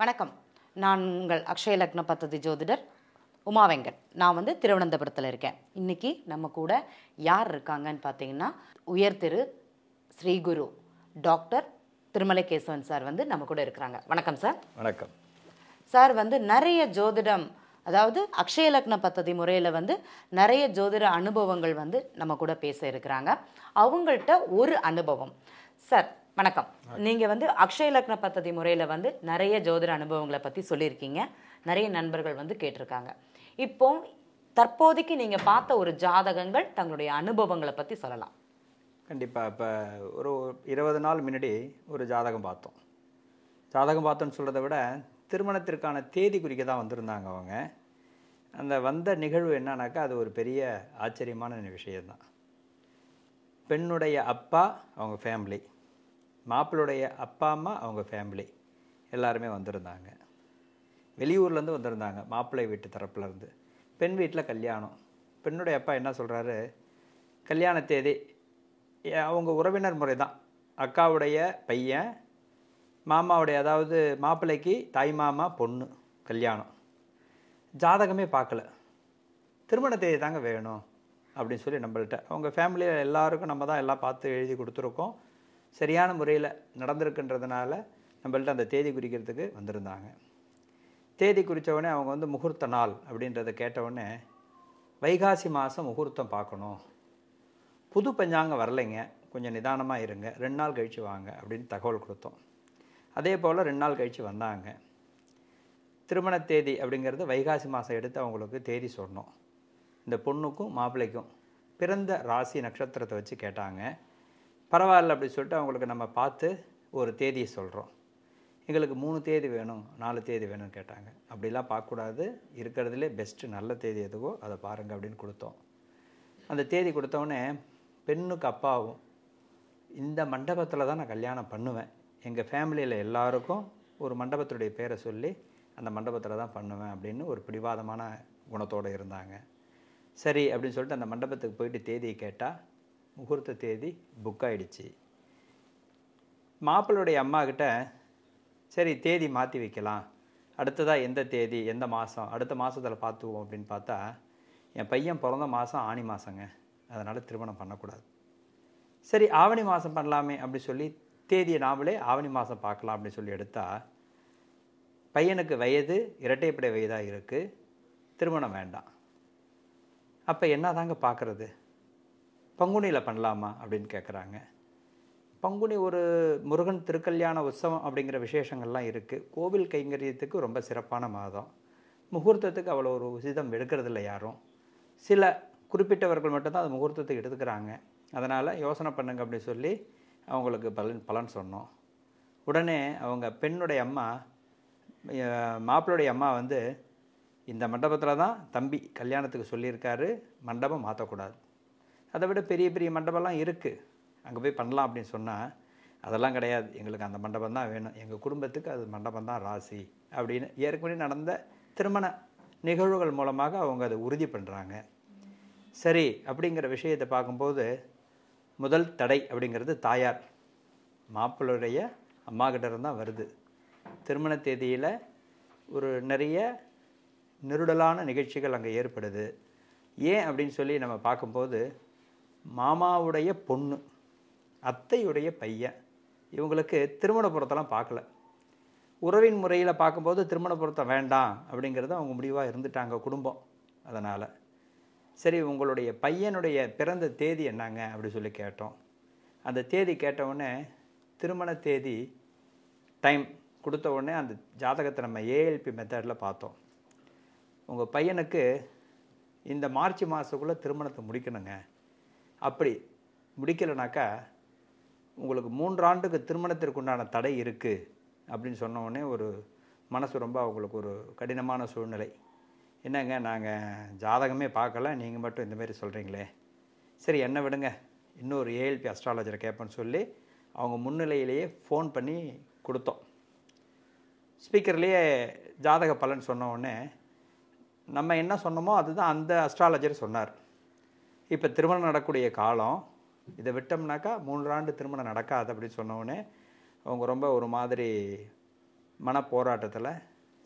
வணக்கம் நான் உங்கள் அக்ஷய லக்ன பத்ததி ஜோதிடர் உமா நான் வந்து திருவனந்தபுரத்தில் இருக்கேன் இன்றைக்கி நம்ம கூட யார் இருக்காங்கன்னு பார்த்தீங்கன்னா உயர்திரு ஸ்ரீகுரு டாக்டர் திருமலை கேசவன் சார் வந்து நம்ம கூட இருக்கிறாங்க வணக்கம் சார் வணக்கம் சார் வந்து நிறைய ஜோதிடம் அதாவது அக்ஷய லக்ன பத்ததி முறையில் வந்து நிறைய ஜோதிட அனுபவங்கள் வந்து நம்ம கூட பேச இருக்கிறாங்க அவங்கள்ட்ட ஒரு அனுபவம் சார் வணக்கம் நீங்கள் வந்து அக்ஷய லக்ன பத்ததி முறையில் வந்து நிறைய ஜோதிட அனுபவங்களை பற்றி சொல்லியிருக்கீங்க நிறைய நண்பர்கள் வந்து கேட்டிருக்காங்க இப்போ தற்போதைக்கு நீங்கள் பார்த்த ஒரு ஜாதகங்கள் தங்களுடைய அனுபவங்களை பற்றி சொல்லலாம் கண்டிப்பாக இப்போ ஒரு இருபது நாள் முன்னாடி ஒரு ஜாதகம் பார்த்தோம் ஜாதகம் பார்த்தோன்னு சொல்கிறத விட திருமணத்திற்கான தேதி குறிக்க தான் வந்திருந்தாங்க அவங்க அந்த வந்த நிகழ்வு என்னன்னாக்கா அது ஒரு பெரிய ஆச்சரியமான விஷயம்தான் பெண்ணுடைய அப்பா அவங்க ஃபேமிலி மாப்பிளுடைய அப்பா அம்மா அவங்க ஃபேமிலி எல்லாருமே வந்திருந்தாங்க வெளியூர்லேருந்து வந்திருந்தாங்க மாப்பிள்ளை வீட்டு தரப்புலேருந்து பெண் வீட்டில் கல்யாணம் பெண்ணுடைய அப்பா என்ன சொல்கிறாரு கல்யாண தேதி அவங்க உறவினர் முறை தான் அக்காவுடைய பையன் மாமாவுடைய அதாவது மாப்பிள்ளைக்கு தாய் மாமா பொண்ணு கல்யாணம் ஜாதகமே பார்க்கல திருமண தேதி தாங்க வேணும் அப்படின்னு சொல்லி நம்மள்கிட்ட அவங்க ஃபேமிலியில் எல்லாருக்கும் நம்ம தான் எல்லாம் பார்த்து எழுதி கொடுத்துருக்கோம் சரியான முறையில் நடந்திருக்குன்றதுனால நம்மள்ட்ட அந்த தேதி குறிக்கிறதுக்கு வந்திருந்தாங்க தேதி குறித்தவொடனே அவங்க வந்து முகூர்த்த நாள் அப்படின்றத கேட்டவுடனே வைகாசி மாதம் முகூர்த்தம் பார்க்கணும் புது பஞ்சாங்கம் வரலைங்க கொஞ்சம் நிதானமாக இருங்க ரெண்டு நாள் கழித்து வாங்க அப்படின்னு தகவல் கொடுத்தோம் அதே போல் ரெண்டு நாள் கழித்து வந்தாங்க திருமண தேதி அப்படிங்கிறது வைகாசி மாதம் எடுத்து அவங்களுக்கு தேதி சொன்னோம் இந்த பொண்ணுக்கும் மாப்பிள்ளைக்கும் பிறந்த ராசி நட்சத்திரத்தை வச்சு கேட்டாங்க பரவாயில்ல அப்படின்னு சொல்லிட்டு அவங்களுக்கு நம்ம பார்த்து ஒரு தேதியை சொல்கிறோம் எங்களுக்கு மூணு தேதி வேணும் நாலு தேதி வேணும்னு கேட்டாங்க அப்படிலாம் பார்க்கக்கூடாது இருக்கிறதுலே பெஸ்ட்டு நல்ல தேதி எதுவோ அதை பாருங்கள் அப்படின்னு கொடுத்தோம் அந்த தேதி கொடுத்தோடனே பெண்ணுக்கு அப்பாவும் இந்த மண்டபத்தில் தான் நான் கல்யாணம் பண்ணுவேன் எங்கள் ஃபேமிலியில் எல்லாருக்கும் ஒரு மண்டபத்துடைய பேரை சொல்லி அந்த மண்டபத்தில் தான் பண்ணுவேன் அப்படின்னு ஒரு பிடிவாதமான குணத்தோடு இருந்தாங்க சரி அப்படின்னு சொல்லிட்டு அந்த மண்டபத்துக்கு போயிட்டு தேதியை கேட்டால் முகூர்த்த தேதி புக் ஆகிடுச்சு மாப்பிள்ளுடைய அம்மாக்கிட்ட சரி தேதி மாற்றி வைக்கலாம் அடுத்ததாக எந்த தேதி எந்த மாதம் அடுத்த மாதத்தில் பார்த்துவோம் அப்படின்னு பார்த்தா என் பையன் பிறந்த மாதம் ஆணி மாதங்க அதனால் திருமணம் பண்ணக்கூடாது சரி ஆவணி மாதம் பண்ணலாமே அப்படி சொல்லி தேதியை நாமளே ஆவணி மாதம் பார்க்கலாம் அப்படின்னு சொல்லி எடுத்தால் பையனுக்கு வயது இரட்டைப்படை வயதாக இருக்குது திருமணம் வேண்டாம் அப்போ என்ன தாங்க பார்க்குறது பங்குனியில் பண்ணலாமா அப்படின்னு கேட்குறாங்க பங்குனி ஒரு முருகன் திருக்கல்யாண உற்சவம் அப்படிங்கிற விசேஷங்கள்லாம் இருக்குது கோவில் கைங்கரியத்துக்கு ரொம்ப சிறப்பான மாதம் முகூர்த்தத்துக்கு அவ்வளோ ஒரு உசிதம் எடுக்கிறதில்ல யாரும் சில குறிப்பிட்டவர்கள் மட்டும்தான் அது முகூர்த்தத்துக்கு எடுத்துக்கிறாங்க அதனால் யோசனை பண்ணுங்க அப்படின்னு சொல்லி அவங்களுக்கு பலன் பலன் சொன்னோம் உடனே அவங்க பெண்ணுடைய அம்மா மாப்பிள்ளுடைய அம்மா வந்து இந்த மண்டபத்தில் தான் தம்பி கல்யாணத்துக்கு சொல்லியிருக்காரு மண்டபம் மாற்றக்கூடாது அதை விட பெரிய பெரிய மண்டபம்லாம் இருக்குது அங்கே போய் பண்ணலாம் அப்படின்னு சொன்னால் அதெல்லாம் கிடையாது எங்களுக்கு அந்த மண்டபம் தான் வேணும் எங்கள் குடும்பத்துக்கு அது மண்டபம் தான் ராசி அப்படின்னு ஏற்கனவே நடந்த திருமண நிகழ்வுகள் மூலமாக அவங்க அதை உறுதி பண்ணுறாங்க சரி அப்படிங்கிற விஷயத்தை பார்க்கும்போது முதல் தடை அப்படிங்கிறது தாயார் மாப்பிள்ளுடைய அம்மா தான் வருது திருமண தேதியில் ஒரு நிறைய நெருடலான நிகழ்ச்சிகள் அங்கே ஏற்படுது ஏன் அப்படின்னு சொல்லி நம்ம பார்க்கும்போது மாமாவுடைய பொண்ணு அத்தையுடைய பையன் இவங்களுக்கு திருமணப்புறத்தெல்லாம் பார்க்கல உறவின் முறையில் பார்க்கும்போது திருமணப்புறத்தை வேண்டாம் அப்படிங்கிறது அவங்க முடிவாக இருந்துட்டாங்க குடும்பம் அதனால் சரி உங்களுடைய பையனுடைய பிறந்த தேதி என்னங்க அப்படி சொல்லி கேட்டோம் அந்த தேதி கேட்டவுடனே திருமண தேதி டைம் கொடுத்த உடனே அந்த ஜாதகத்தை நம்ம ஏஎல்பி மெத்தடில் பார்த்தோம் உங்கள் பையனுக்கு இந்த மார்ச் மாதத்துக்குள்ளே திருமணத்தை முடிக்கணுங்க அப்படி முடிக்கலைனாக்கா உங்களுக்கு மூன்றாண்டுக்கு திருமணத்திற்குண்டான தடை இருக்குது அப்படின்னு சொன்னோடனே ஒரு மனசு ரொம்ப அவங்களுக்கு ஒரு கடினமான சூழ்நிலை என்னங்க நாங்கள் ஜாதகமே பார்க்கல நீங்கள் மட்டும் இந்தமாரி சொல்கிறீங்களே சரி என்ன விடுங்க இன்னொரு ஏஎல்பி அஸ்ட்ராலஜரை கேட்பேன்னு சொல்லி அவங்க முன்னிலையிலேயே ஃபோன் பண்ணி கொடுத்தோம் ஸ்பீக்கர்லேயே ஜாதக பலன் சொன்னோடனே நம்ம என்ன சொன்னோமோ அதுதான் அந்த அஸ்ட்ராலஜர் சொன்னார் இப்போ திருமணம் நடக்கூடிய காலம் இதை விட்டோம்னாக்கா மூன்றாண்டு திருமணம் நடக்காது அப்படின்னு சொன்னோடனே அவங்க ரொம்ப ஒரு மாதிரி மன போராட்டத்தில்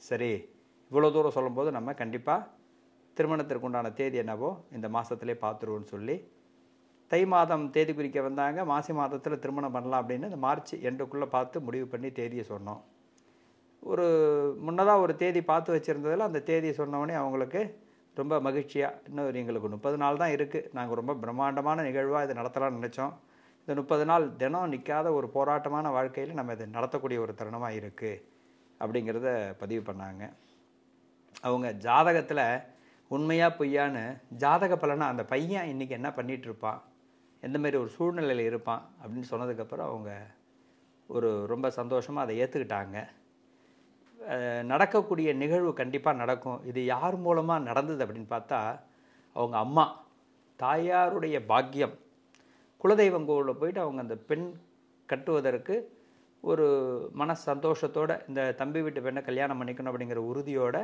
சரி இவ்வளோ தூரம் சொல்லும்போது நம்ம கண்டிப்பாக திருமணத்திற்கு உண்டான தேதி என்னவோ இந்த மாதத்துலேயே பார்த்துருவோன்னு சொல்லி தை மாதம் தேதி குறிக்க வந்தாங்க மாசி மாதத்தில் திருமணம் பண்ணலாம் அப்படின்னு இந்த மார்ச் எண்டுக்குள்ளே பார்த்து முடிவு பண்ணி தேதியை சொன்னோம் ஒரு முன்னதாக ஒரு தேதி பார்த்து வச்சுருந்ததில் அந்த தேதியை சொன்னோடனே அவங்களுக்கு ரொம்ப மகிழ்ச்சியாக இன்னும் எங்களுக்கு முப்பது நாள் தான் இருக்குது நாங்கள் ரொம்ப பிரம்மாண்டமான நிகழ்வாக இதை நடத்தலாம்னு நினச்சோம் இந்த முப்பது நாள் தினம் நிற்காத ஒரு போராட்டமான வாழ்க்கையில் நம்ம இதை நடத்தக்கூடிய ஒரு தருணமாக இருக்குது அப்படிங்கிறத பதிவு பண்ணாங்க அவங்க ஜாதகத்தில் உண்மையாக பொய்யான்னு ஜாதக பலனை அந்த பையன் இன்றைக்கி என்ன பண்ணிகிட்ருப்பான் எந்த மாதிரி ஒரு சூழ்நிலையில் இருப்பான் அப்படின்னு சொன்னதுக்கப்புறம் அவங்க ஒரு ரொம்ப சந்தோஷமாக அதை ஏற்றுக்கிட்டாங்க நடக்கக்கூடிய நிகழ்வு கண்டிப்பாக நடக்கும் இது யார் மூலமாக நடந்தது அப்படின்னு பார்த்தா அவங்க அம்மா தாயாருடைய பாக்கியம் குலதெய்வம் கோவிலில் போயிட்டு அவங்க அந்த பெண் கட்டுவதற்கு ஒரு மன சந்தோஷத்தோடு இந்த தம்பி வீட்டு பெண்ணை கல்யாணம் பண்ணிக்கணும் அப்படிங்கிற உறுதியோடு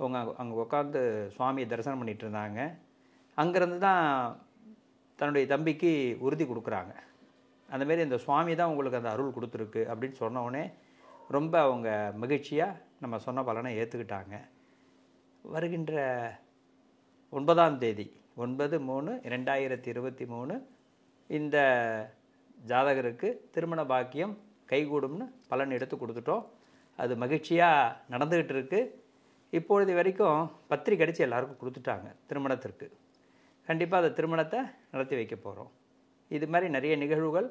அவங்க அங்கே உட்காந்து சுவாமியை தரிசனம் பண்ணிகிட்டு இருந்தாங்க அங்கேருந்து தான் தன்னுடைய தம்பிக்கு உறுதி கொடுக்குறாங்க அந்தமாரி இந்த சுவாமி தான் உங்களுக்கு அந்த அருள் கொடுத்துருக்கு அப்படின்னு சொன்னோடனே ரொம்ப அவங்க மகிழ்ச்சியாக நம்ம சொன்ன பலனை ஏற்றுக்கிட்டாங்க வருகின்ற ஒன்பதாம் தேதி ஒன்பது மூணு இரண்டாயிரத்தி இருபத்தி மூணு இந்த ஜாதகருக்கு திருமண பாக்கியம் கைகூடும்னு பலன் எடுத்து கொடுத்துட்டோம் அது மகிழ்ச்சியாக நடந்துக்கிட்டு இருக்குது இப்பொழுது வரைக்கும் பத்திரிக்கை அடித்து எல்லாருக்கும் கொடுத்துட்டாங்க திருமணத்திற்கு கண்டிப்பாக அந்த திருமணத்தை நடத்தி வைக்க போகிறோம் இது மாதிரி நிறைய நிகழ்வுகள்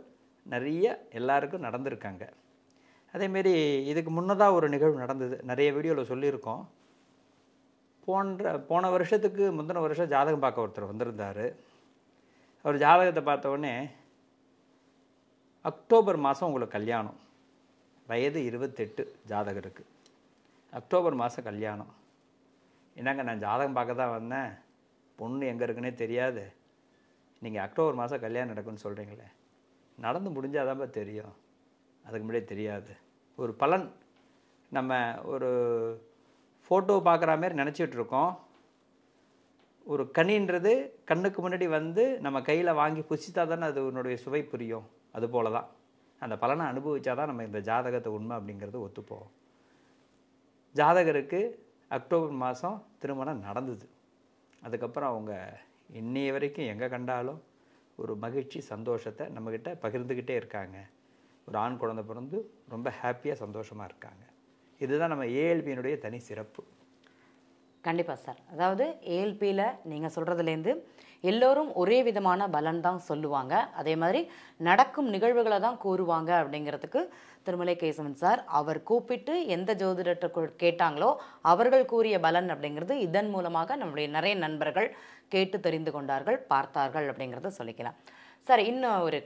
நிறைய எல்லாருக்கும் நடந்திருக்காங்க அதேமாரி இதுக்கு முன்னதாக ஒரு நிகழ்வு நடந்தது நிறைய வீடியோவில் சொல்லியிருக்கோம் போன்ற போன வருஷத்துக்கு முந்தின வருஷம் ஜாதகம் பார்க்க ஒருத்தர் வந்திருந்தார் அவர் ஜாதகத்தை உடனே அக்டோபர் மாதம் உங்களுக்கு கல்யாணம் வயது இருபத்தெட்டு ஜாதகருக்கு அக்டோபர் மாதம் கல்யாணம் என்னங்க நான் ஜாதகம் பார்க்க தான் வந்தேன் பொண்ணு எங்கே இருக்குன்னே தெரியாது நீங்கள் அக்டோபர் மாதம் கல்யாணம் நடக்குன்னு சொல்கிறீங்களே நடந்து முடிஞ்சாதான்ப்பா தெரியும் அதுக்கு முன்னாடியே தெரியாது ஒரு பலன் நம்ம ஒரு ஃபோட்டோ பார்க்குற மாதிரி நினச்சிட்ருக்கோம் ஒரு கனின்றது கண்ணுக்கு முன்னாடி வந்து நம்ம கையில் வாங்கி புசித்தா தானே அது உன்னுடைய சுவை புரியும் அது போல தான் அந்த பலனை அனுபவித்தா தான் நம்ம இந்த ஜாதகத்தை உண்மை அப்படிங்கிறது ஒத்துப்போம் ஜாதகருக்கு அக்டோபர் மாதம் திருமணம் நடந்தது அதுக்கப்புறம் அவங்க இன்னைய வரைக்கும் எங்கே கண்டாலும் ஒரு மகிழ்ச்சி சந்தோஷத்தை நம்மக்கிட்ட பகிர்ந்துக்கிட்டே இருக்காங்க ஒரு ஆண் குழந்தை பிறந்து ரொம்ப ஹாப்பியாக சந்தோஷமாக இருக்காங்க இதுதான் நம்ம ஏஎல்பியினுடைய தனி சிறப்பு கண்டிப்பாக சார் அதாவது ஏஎல்பியில் நீங்கள் சொல்கிறதுலேருந்து எல்லோரும் ஒரே விதமான பலன் தான் சொல்லுவாங்க அதே மாதிரி நடக்கும் நிகழ்வுகளை தான் கூறுவாங்க அப்படிங்கிறதுக்கு திருமலை கேசவன் சார் அவர் கூப்பிட்டு எந்த ஜோதிடத்தை கேட்டாங்களோ அவர்கள் கூறிய பலன் அப்படிங்கிறது இதன் மூலமாக நம்முடைய நிறைய நண்பர்கள் கேட்டு தெரிந்து கொண்டார்கள் பார்த்தார்கள் அப்படிங்கிறத சொல்லிக்கலாம் சார் இன்னும் ஒரு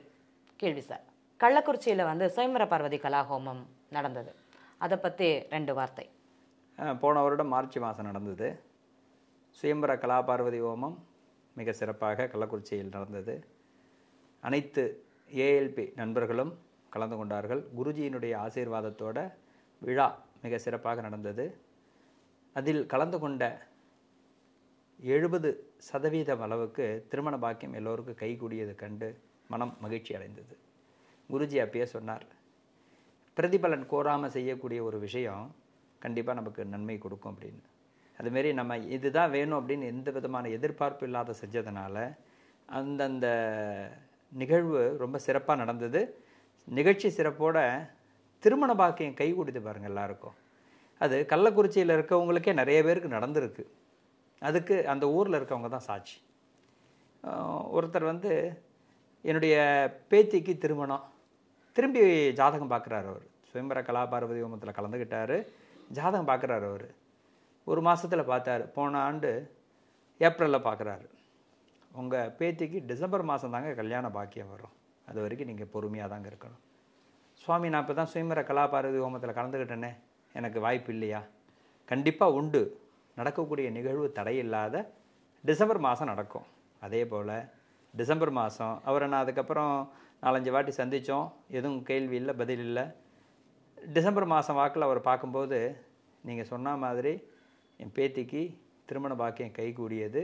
கேள்வி சார் கள்ளக்குறிச்சியில் வந்து சுயம்பர பார்வதி கலாஹோமம் நடந்தது அதை பற்றி ரெண்டு வார்த்தை போன வருடம் மார்ச் மாதம் நடந்தது சுயம்பர கலாபார்வதி ஹோமம் மிக சிறப்பாக கள்ளக்குறிச்சியில் நடந்தது அனைத்து ஏஎல்பி நண்பர்களும் கலந்து கொண்டார்கள் குருஜியினுடைய ஆசீர்வாதத்தோட விழா மிக சிறப்பாக நடந்தது அதில் கலந்து கொண்ட எழுபது சதவீதம் அளவுக்கு திருமண பாக்கியம் எல்லோருக்கும் கைகூடியது கண்டு மனம் மகிழ்ச்சி அடைந்தது குருஜி அப்பயே சொன்னார் பிரதிபலன் கோராமல் செய்யக்கூடிய ஒரு விஷயம் கண்டிப்பாக நமக்கு நன்மை கொடுக்கும் அப்படின்னு அதுமாரி நம்ம இதுதான் வேணும் அப்படின்னு எந்த விதமான எதிர்பார்ப்பு இல்லாத செஞ்சதுனால அந்தந்த நிகழ்வு ரொம்ப சிறப்பாக நடந்தது நிகழ்ச்சி சிறப்போட திருமண பாக்கியம் கை கொடுத்து பாருங்கள் எல்லாருக்கும் அது கள்ளக்குறிச்சியில் இருக்கவங்களுக்கே நிறைய பேருக்கு நடந்திருக்கு அதுக்கு அந்த ஊரில் இருக்கவங்க தான் சாட்சி ஒருத்தர் வந்து என்னுடைய பேத்திக்கு திருமணம் திரும்பி ஜாதகம் பார்க்குறாரு அவர் சுயம்பர கலாபார்வதி ஹோமத்தில் கலந்துக்கிட்டார் ஜாதகம் பார்க்குறாரு அவர் ஒரு மாதத்தில் பார்த்தார் போன ஆண்டு ஏப்ரலில் பார்க்குறாரு உங்கள் பேத்திக்கு டிசம்பர் மாதம் தாங்க கல்யாண பாக்கியம் வரும் அது வரைக்கும் நீங்கள் பொறுமையாக தாங்க இருக்கணும் சுவாமி நான் இப்போ தான் சுயம்பர கலாபாரதி ஹோமத்தில் கலந்துக்கிட்டேனே எனக்கு வாய்ப்பு இல்லையா கண்டிப்பாக உண்டு நடக்கக்கூடிய நிகழ்வு தடையில்லாத டிசம்பர் மாதம் நடக்கும் அதே போல் டிசம்பர் மாதம் அவரை நான் அதுக்கப்புறம் நாலஞ்சு வாட்டி சந்தித்தோம் எதுவும் கேள்வி இல்லை பதில் இல்லை டிசம்பர் மாதம் வாக்கில் அவர் பார்க்கும்போது நீங்கள் சொன்ன மாதிரி என் பேத்திக்கு திருமண பாக்கியம் கைகூடியது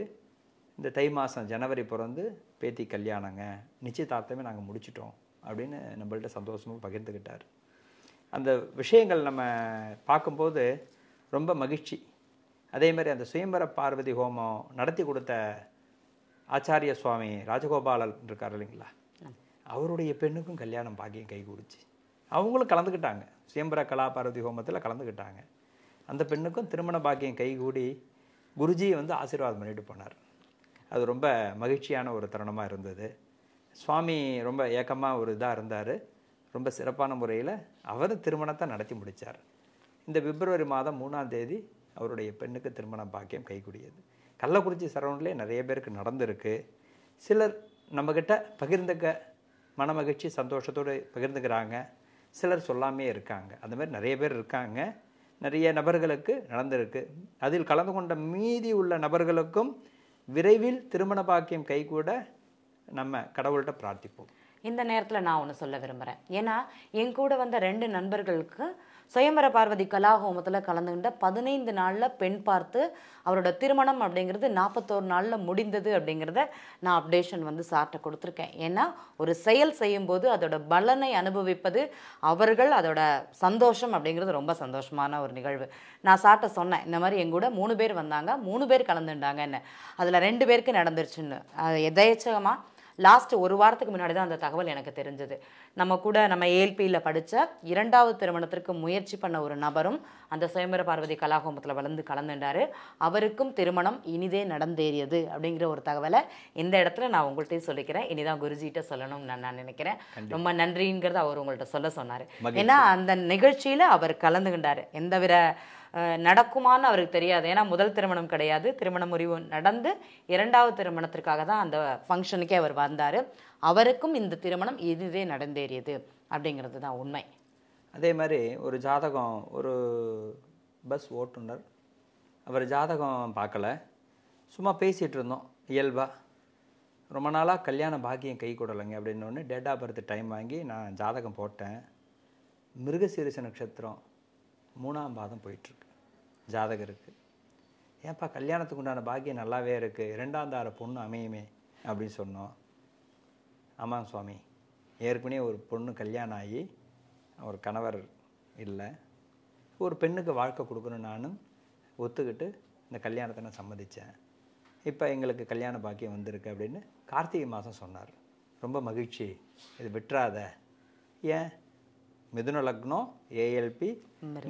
இந்த தை மாதம் ஜனவரி பிறந்து பேத்தி கல்யாணங்க நிச்சயதார்த்தமே நாங்கள் முடிச்சிட்டோம் அப்படின்னு நம்மள்ட்ட சந்தோஷமாக பகிர்ந்துக்கிட்டார் அந்த விஷயங்கள் நம்ம பார்க்கும்போது ரொம்ப மகிழ்ச்சி அதே மாதிரி அந்த சுயம்பர பார்வதி ஹோமம் நடத்தி கொடுத்த ஆச்சாரிய சுவாமி ராஜகோபாலன் இருக்கார் இல்லைங்களா அவருடைய பெண்ணுக்கும் கல்யாணம் பாக்கியம் கைகூடுச்சு அவங்களும் கலந்துக்கிட்டாங்க சுயம்பர கலா பார்வதி ஹோமத்தில் கலந்துக்கிட்டாங்க அந்த பெண்ணுக்கும் திருமண பாக்கியம் கைகூடி குருஜி வந்து ஆசீர்வாதம் பண்ணிட்டு போனார் அது ரொம்ப மகிழ்ச்சியான ஒரு தருணமாக இருந்தது சுவாமி ரொம்ப ஏக்கமாக ஒரு இதாக இருந்தார் ரொம்ப சிறப்பான முறையில் அவர் திருமணத்தை நடத்தி முடித்தார் இந்த பிப்ரவரி மாதம் மூணாம் தேதி அவருடைய பெண்ணுக்கு திருமண பாக்கியம் கைகூடியது கள்ளக்குறிச்சி சரௌண்ட்லேயே நிறைய பேருக்கு நடந்திருக்கு சிலர் நம்மக்கிட்ட பகிர்ந்துக்க மனமகிழ்ச்சி சந்தோஷத்தோடு பகிர்ந்துக்கிறாங்க சிலர் சொல்லாமே இருக்காங்க அந்த மாதிரி நிறைய பேர் இருக்காங்க நிறைய நபர்களுக்கு நடந்திருக்கு அதில் கலந்து கொண்ட மீதி உள்ள நபர்களுக்கும் விரைவில் திருமண பாக்கியம் கூட நம்ம கடவுள்கிட்ட பிரார்த்திப்போம் இந்த நேரத்தில் நான் ஒன்று சொல்ல விரும்புகிறேன் ஏன்னா என் கூட வந்த ரெண்டு நண்பர்களுக்கு சுயம்பர பார்வதி கலாஹோமத்தில் கலந்துகிட்ட பதினைந்து நாளில் பெண் பார்த்து அவரோட திருமணம் அப்படிங்கிறது நாற்பத்தோரு நாளில் முடிந்தது அப்படிங்கிறத நான் அப்டேஷன் வந்து சார்ட்டை கொடுத்துருக்கேன் ஏன்னா ஒரு செயல் செய்யும்போது அதோட பலனை அனுபவிப்பது அவர்கள் அதோட சந்தோஷம் அப்படிங்கிறது ரொம்ப சந்தோஷமான ஒரு நிகழ்வு நான் சார்ட்டை சொன்னேன் இந்த மாதிரி எங்கூட மூணு பேர் வந்தாங்க மூணு பேர் என்ன அதில் ரெண்டு பேருக்கு நடந்துருச்சுன்னு எதேச்சகமாக லாஸ்ட் ஒரு வாரத்துக்கு முன்னாடி தான் அந்த தகவல் எனக்கு தெரிஞ்சது நம்ம கூட நம்ம ஏல்பியில் படித்த இரண்டாவது திருமணத்திற்கு முயற்சி பண்ண ஒரு நபரும் அந்த சுயம்பர பார்வதி கலாகோமத்தில் வளர்ந்து கலந்துட்டார் அவருக்கும் திருமணம் இனிதே நடந்தேறியது அப்படிங்கிற ஒரு தகவலை இந்த இடத்துல நான் உங்கள்கிட்டயும் சொல்லிக்கிறேன் இனிதான் குருஜிகிட்ட சொல்லணும்னு நான் நான் நினைக்கிறேன் ரொம்ப நன்றிங்கிறத அவர் உங்கள்கிட்ட சொல்ல சொன்னார் ஏன்னா அந்த நிகழ்ச்சியில் அவர் கலந்துகின்றார் எந்தவித நடக்குமான்னு அவருக்கு தெரியாது ஏன்னா முதல் திருமணம் கிடையாது திருமண முறிவு நடந்து இரண்டாவது திருமணத்திற்காக தான் அந்த ஃபங்க்ஷனுக்கே அவர் வந்தார் அவருக்கும் இந்த திருமணம் இதுவே நடந்தேறியது அப்படிங்கிறது தான் உண்மை அதே மாதிரி ஒரு ஜாதகம் ஒரு பஸ் ஓட்டுநர் அவர் ஜாதகம் பார்க்கல சும்மா பேசிகிட்டு இருந்தோம் இயல்பாக ரொம்ப நாளாக கல்யாண பாக்கியம் கை கொடலைங்க அப்படின்னு டேட் ஆஃப் பர்த் டைம் வாங்கி நான் ஜாதகம் போட்டேன் மிருகசீரிச நட்சத்திரம் மூணாம் பாதம் போயிட்டுருக்கு ஜாதகருக்கு ஏன்ப்பா கல்யாணத்துக்கு உண்டான பாக்கியம் நல்லாவே இருக்குது இரண்டாம் தார பொண்ணு அமையுமே அப்படின்னு சொன்னோம் ஆமாம் சுவாமி ஏற்கனவே ஒரு பொண்ணு கல்யாணம் ஆகி ஒரு கணவர் இல்லை ஒரு பெண்ணுக்கு வாழ்க்கை கொடுக்கணும் நானும் ஒத்துக்கிட்டு இந்த கல்யாணத்தை நான் சம்மதித்தேன் இப்போ எங்களுக்கு கல்யாண பாக்கியம் வந்திருக்கு அப்படின்னு கார்த்திகை மாதம் சொன்னார் ரொம்ப மகிழ்ச்சி இது விட்டுறாத ஏன் மிதுன லக்னம் ஏஎல்பி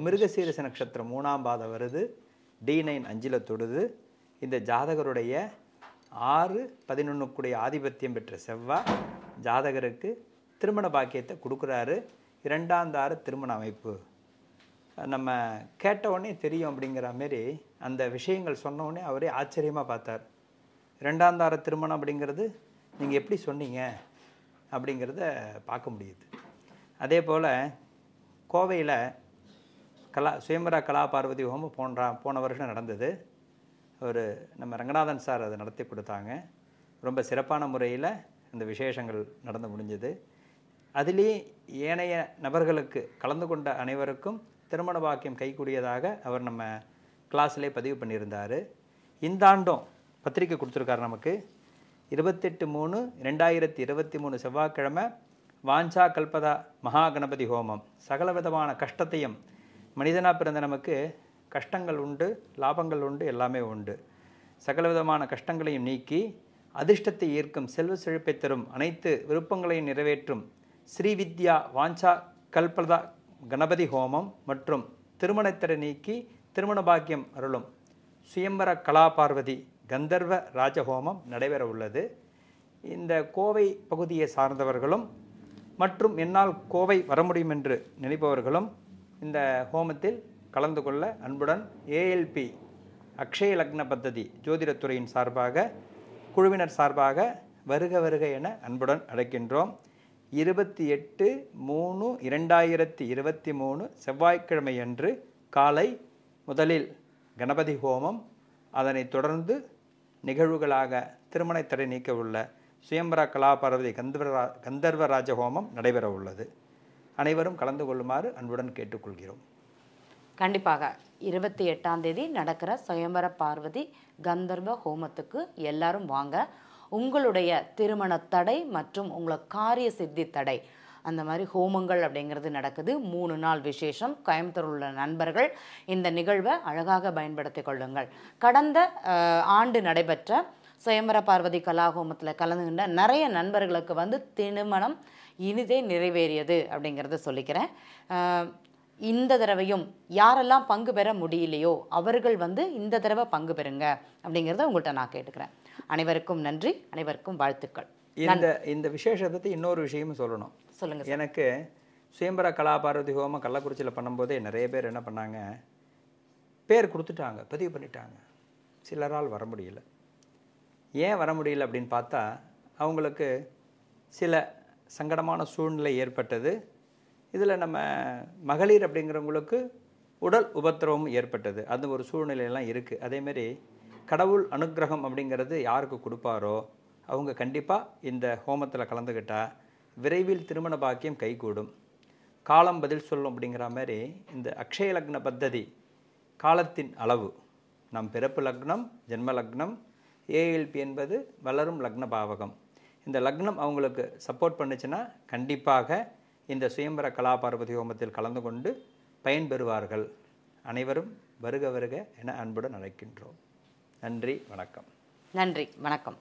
மிருகசீரச நட்சத்திரம் மூணாம் பாதம் வருது டி நைன் அஞ்சில் தொடுது இந்த ஜாதகருடைய ஆறு பதினொன்றுக்குடைய ஆதிபத்தியம் பெற்ற செவ்வாய் ஜாதகருக்கு திருமண பாக்கியத்தை கொடுக்குறாரு இரண்டாம் தார திருமண அமைப்பு நம்ம கேட்டவுடனே தெரியும் அப்படிங்கிற மாரி அந்த விஷயங்கள் சொன்னோடனே அவரே ஆச்சரியமாக பார்த்தார் இரண்டாம் தார திருமணம் அப்படிங்கிறது நீங்கள் எப்படி சொன்னீங்க அப்படிங்கிறத பார்க்க முடியுது அதே போல் கோவையில் கலா சுயம்பரா கலா பார்வதி ஹோமம் போன்ற போன வருஷம் நடந்தது ஒரு நம்ம ரங்கநாதன் சார் அதை நடத்தி கொடுத்தாங்க ரொம்ப சிறப்பான முறையில் அந்த விசேஷங்கள் நடந்து முடிஞ்சது அதிலே ஏனைய நபர்களுக்கு கலந்து கொண்ட அனைவருக்கும் திருமண பாக்கியம் கைக்கூடியதாக அவர் நம்ம கிளாஸ்லேயே பதிவு பண்ணியிருந்தார் இந்த ஆண்டும் பத்திரிக்கை கொடுத்துருக்கார் நமக்கு இருபத்தெட்டு மூணு ரெண்டாயிரத்தி இருபத்தி மூணு செவ்வாய்க்கிழமை வாஞ்சா கல்பதா மகா கணபதி ஹோமம் சகல விதமான கஷ்டத்தையும் மனிதனாக பிறந்த நமக்கு கஷ்டங்கள் உண்டு லாபங்கள் உண்டு எல்லாமே உண்டு சகல விதமான கஷ்டங்களையும் நீக்கி அதிர்ஷ்டத்தை ஈர்க்கும் செல்வ செழிப்பை தரும் அனைத்து விருப்பங்களையும் நிறைவேற்றும் ஸ்ரீவித்யா வாஞ்சா கல்பதா கணபதி ஹோமம் மற்றும் திருமணத்திறை நீக்கி திருமண பாக்கியம் அருளும் சுயம்பர கலாபார்வதி கந்தர்வ ராஜஹோமம் நடைபெற உள்ளது இந்த கோவை பகுதியை சார்ந்தவர்களும் மற்றும் என்னால் கோவை வர முடியும் என்று நினைப்பவர்களும் இந்த ஹோமத்தில் கலந்து கொள்ள அன்புடன் ஏஎல்பி அக்ஷய லக்ன பத்ததி ஜோதிடத்துறையின் சார்பாக குழுவினர் சார்பாக வருக வருக என அன்புடன் அழைக்கின்றோம் இருபத்தி எட்டு மூணு இரண்டாயிரத்தி இருபத்தி மூணு செவ்வாய்க்கிழமை அன்று காலை முதலில் கணபதி ஹோமம் அதனைத் தொடர்ந்து நிகழ்வுகளாக திருமணத்தடை நீக்க உள்ள சுயம்பரா கலாபார்வதி கந்தர்வரா கந்தர்வ ஹோமம் நடைபெற உள்ளது அனைவரும் கலந்து கொள்ளுமாறு அன்புடன் கேட்டுக்கொள்கிறோம் கண்டிப்பாக இருபத்தி எட்டாம் தேதி நடக்கிற சுயம்பர பார்வதி கந்தர்வ ஹோமத்துக்கு எல்லாரும் வாங்க உங்களுடைய திருமண தடை மற்றும் உங்களை காரிய சித்தி தடை அந்த மாதிரி ஹோமங்கள் அப்படிங்கிறது நடக்குது மூணு நாள் விசேஷம் கோயம்புத்தூர் உள்ள நண்பர்கள் இந்த நிகழ்வை அழகாக பயன்படுத்தி கொள்ளுங்கள் கடந்த ஆண்டு நடைபெற்ற சுயம்பர பார்வதி கலாகோமத்தில் கலந்துகின்ற நிறைய நண்பர்களுக்கு வந்து திருமணம் இனிதே நிறைவேறியது அப்படிங்கிறத சொல்லிக்கிறேன் இந்த தடவையும் யாரெல்லாம் பங்கு பெற முடியலையோ அவர்கள் வந்து இந்த தடவை பங்கு பெறுங்க அப்படிங்கிறத உங்கள்கிட்ட நான் கேட்டுக்கிறேன் அனைவருக்கும் நன்றி அனைவருக்கும் வாழ்த்துக்கள் இந்த இந்த விசேஷத்தை இன்னொரு விஷயமும் சொல்லணும் சொல்லுங்கள் எனக்கு சுயம்பர கலா பார்வதி ஹோமம் கள்ளக்குறிச்சியில் பண்ணும்போதே நிறைய பேர் என்ன பண்ணாங்க பேர் கொடுத்துட்டாங்க பதிவு பண்ணிட்டாங்க சிலரால் வர முடியலை ஏன் வர முடியல அப்படின்னு பார்த்தா அவங்களுக்கு சில சங்கடமான சூழ்நிலை ஏற்பட்டது இதில் நம்ம மகளிர் அப்படிங்கிறவங்களுக்கு உடல் உபத்திரவமும் ஏற்பட்டது அந்த ஒரு சூழ்நிலையெல்லாம் இருக்குது அதேமாரி கடவுள் அனுகிரகம் அப்படிங்கிறது யாருக்கு கொடுப்பாரோ அவங்க கண்டிப்பாக இந்த ஹோமத்தில் கலந்துக்கிட்டால் விரைவில் திருமண பாக்கியம் கைகூடும் காலம் பதில் சொல்லும் அப்படிங்கிற மாதிரி இந்த அக்ஷய லக்ன பத்ததி காலத்தின் அளவு நம் பிறப்பு லக்னம் ஜென்ம லக்னம் ஏஎல்பி என்பது வளரும் லக்ன பாவகம் இந்த லக்னம் அவங்களுக்கு சப்போர்ட் பண்ணுச்சுன்னா கண்டிப்பாக இந்த சுயம்பர கலாபார்வதி ஹோமத்தில் கலந்து கொண்டு பயன்பெறுவார்கள் அனைவரும் வருக வருக என அன்புடன் அழைக்கின்றோம் நன்றி வணக்கம் நன்றி வணக்கம்